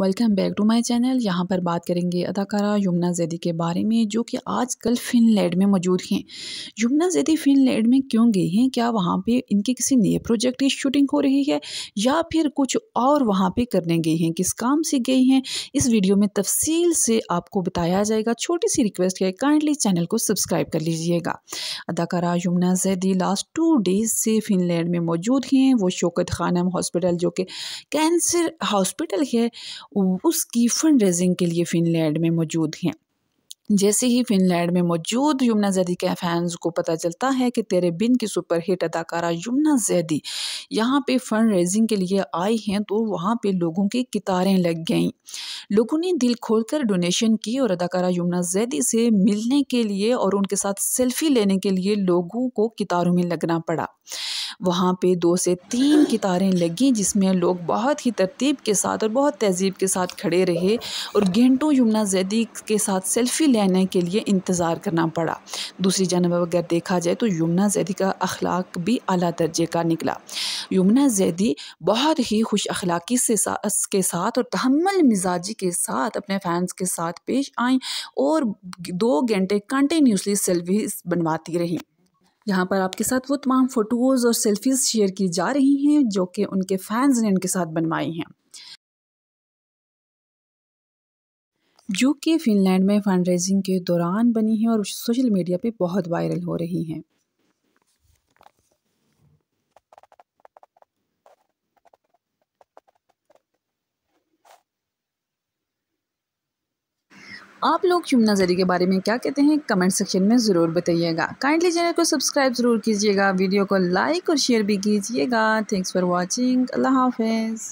welcome back to my channel यहाँ पर बात करेंगे अदाकारा यमुना जैदी के बारे में जो कि आजकल फिनलैंड में मौजूद हैं यमुना जैदी फिनलैंड में क्यों गई हैं क्या वहाँ पे इनके किसी नए प्रोजेक्ट की शूटिंग हो रही है या फिर कुछ और वहाँ पे करने गई हैं किस काम से गई हैं इस वीडियो में तफसील से आपको बताया जाएगा छोटी सी रिक्वेस्ट है काइंडली चैनल को सब्सक्राइब कर लीजिएगा अदाकारा Yamuna Zaidi last two days से फिनलैंड में मौजूद हैं वो शोकत खानम हॉस्पिटल जो कि कैंसर हॉस्पिटल है उसकी फंड रेजिंग के लिए फिनलैंड में मौजूद हैं जैसे ही फिनलैंड में मौजूद यमुना जैदी के फैंस को पता चलता है कि तेरे बिन की सुपरहिट अदाकारा यमुना जैदी यहाँ पे फंड रेजिंग के लिए आई हैं तो वहाँ पे लोगों की कितारें लग गईं लोगों ने दिल खोलकर डोनेशन की और अदाकारा यमुना जैदी से मिलने के लिए और उनके साथ सेल्फी लेने के लिए लोगों को कितारों में लगना पड़ा वहाँ पे दो से तीन कितारें लगीं जिसमें लोग बहुत ही तरतीब के साथ और बहुत तहजीब के साथ खड़े रहे और घंटों यमुना जैदी के साथ सेल्फ़ी लेने के लिए इंतज़ार करना पड़ा दूसरी जानब अगर देखा जाए तो यमुना जैदी का अखलाक भी अला दर्जे का निकला यमुना जैदी बहुत ही खुश अखलाकी से सा, के साथ और तहमल मिजाजी के साथ अपने फैंस के साथ पेश आई और दो घंटे कंटिन्यूसली सेल्फीज बनवाती रहीं यहाँ पर आपके साथ वो तमाम फ़ोटोज़ और सेल्फीज़ शेयर की जा रही हैं जो कि उनके फैंस ने उनके साथ बनवाई हैं जो कि फिनलैंड में फंड रेजिंग के दौरान बनी है और सोशल मीडिया पे बहुत वायरल हो रही हैं आप लोग यमुना जरी के बारे में क्या कहते हैं कमेंट सेक्शन में ज़रूर बताइएगा काइंडली चैनल को सब्सक्राइब ज़रूर कीजिएगा वीडियो को लाइक और शेयर भी कीजिएगा थैंक्स फॉर वॉचिंग अल्लाह हाफिज़